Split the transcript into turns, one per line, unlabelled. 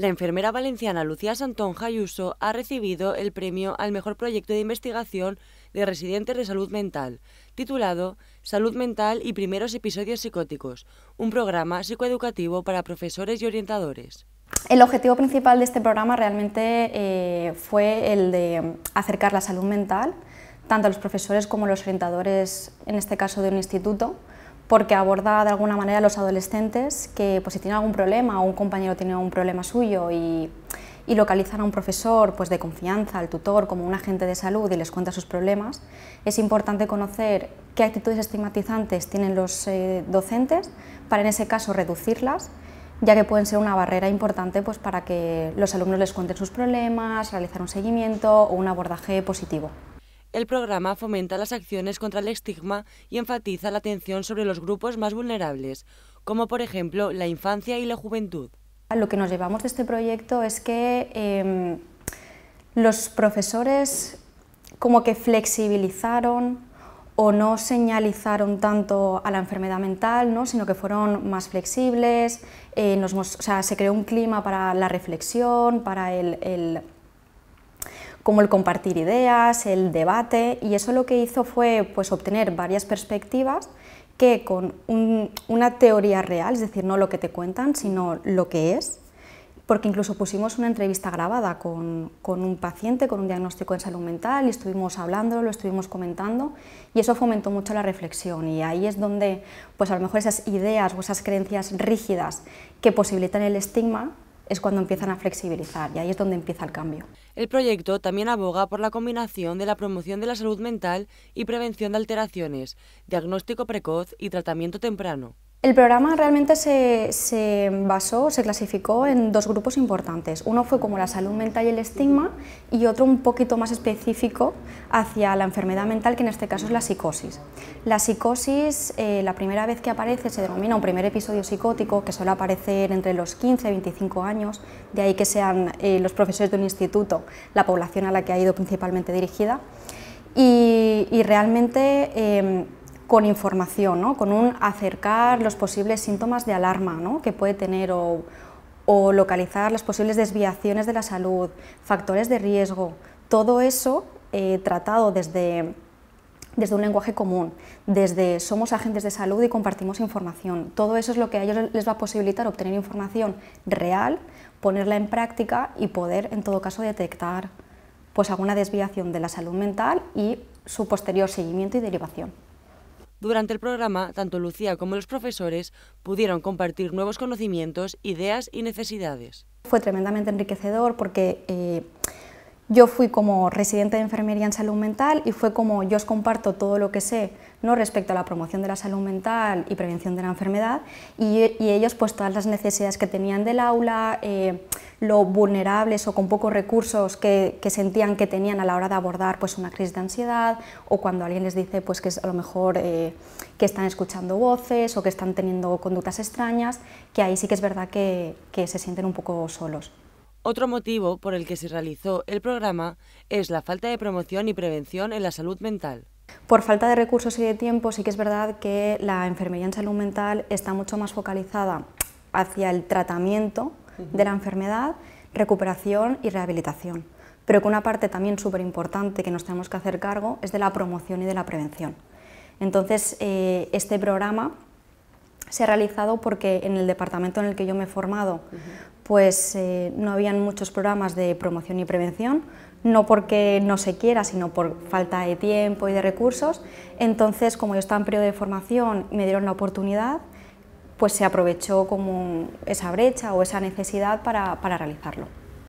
La enfermera valenciana Lucía Santón Jayuso ha recibido el premio al mejor proyecto de investigación de residentes de salud mental, titulado Salud Mental y Primeros Episodios Psicóticos, un programa psicoeducativo para profesores y orientadores.
El objetivo principal de este programa realmente eh, fue el de acercar la salud mental, tanto a los profesores como a los orientadores, en este caso de un instituto, porque aborda de alguna manera a los adolescentes que pues, si tienen algún problema o un compañero tiene un problema suyo y, y, localizan a un profesor pues, de confianza, al tutor, como un agente de salud y les cuenta sus problemas, es importante conocer qué actitudes estigmatizantes tienen los eh, docentes para en ese caso reducirlas ya que pueden ser una barrera importante pues, para que los alumnos les cuenten sus problemas, realizar un seguimiento o un abordaje positivo.
El programa fomenta las acciones contra el estigma y enfatiza la atención sobre los grupos más vulnerables, como por ejemplo la infancia y la juventud.
Lo que nos llevamos de este proyecto es que em, los profesores como que flexibilizaron o no señalizaron tanto a la enfermedad mental, ¿no? sino que fueron más flexibles, eh, nos, se creó un clima para la reflexión, para el como el compartir ideas, el debate, y eso lo que hizo fue pues, obtener varias perspectivas que con una teoría real, es decir, no lo que te cuentan, sino lo que es, porque incluso pusimos una entrevista grabada con, un paciente con un diagnóstico en salud mental y estuvimos hablando, lo estuvimos comentando y eso fomentó mucho la reflexión y ahí es donde pues a lo mejor esas ideas o esas creencias rígidas que posibilitan el estigma es cuando empiezan a flexibilizar y ahí es donde empieza el cambio.
El proyecto también aboga por la combinación de la promoción de la salud mental y prevención de alteraciones, diagnóstico precoz y tratamiento temprano.
El programa realmente se, basó, se clasificó en dos grupos importantes. Uno fue como la salud mental y el estigma y otro un poquito más específico hacia la enfermedad mental, que en este caso es la psicosis. La psicosis, eh, la primera vez que aparece, se denomina un primer episodio psicótico que suele aparecer entre los 15 y 25 años, de ahí que sean eh, los profesores de un instituto la población a la que ha ido principalmente dirigida. Y, realmente... Em, con información, ¿no? con un acercar los posibles síntomas de alarma ¿no? que puede tener o, localizar las posibles desviaciones de la salud, factores de riesgo, todo eso eh, tratado desde, desde un lenguaje común, desde somos agentes de salud y compartimos información. Todo eso es lo que a ellos les va a posibilitar obtener información real, ponerla en práctica y poder, en todo caso, detectar pues alguna desviación de la salud mental y su posterior seguimiento y derivación.
Durante el programa, tanto Lucía como los profesores pudieron compartir nuevos conocimientos, ideas y necesidades.
Fue tremendamente enriquecedor porque eh, yo fui como residente de enfermería en salud mental y fue como yo os comparto todo lo que sé ¿no? respecto a la promoción de la salud mental y prevención de la enfermedad y, ellos pues todas las necesidades que tenían del aula, eh, lo vulnerables o con pocos recursos que, sentían que tenían a la hora de abordar pues una crisis de ansiedad o cuando alguien les dice pues que es a lo mejor eh, que están escuchando voces o que están teniendo conductas extrañas, que ahí sí que es verdad que se sienten un poco solos.
Otro motivo por el que se realizó el programa es la falta de promoción y prevención en la salud mental.
Por falta de recursos y de tiempo, sí que es verdad que la enfermería en salud mental está mucho más focalizada hacia el tratamiento de la enfermedad, recuperación y rehabilitación. Pero que una parte también súper importante que nos tenemos que hacer cargo es de la promoción y de la prevención. Entonces, eh, este programa se ha realizado porque en el departamento en el que yo me he formado, pues eh, no habían muchos programas de promoción y prevención, no porque no se quiera, sino por falta de tiempo y de recursos. Entonces, como yo estaba en periodo de formación y me dieron la oportunidad, pues se aprovechó como esa brecha o esa necesidad para realizarlo.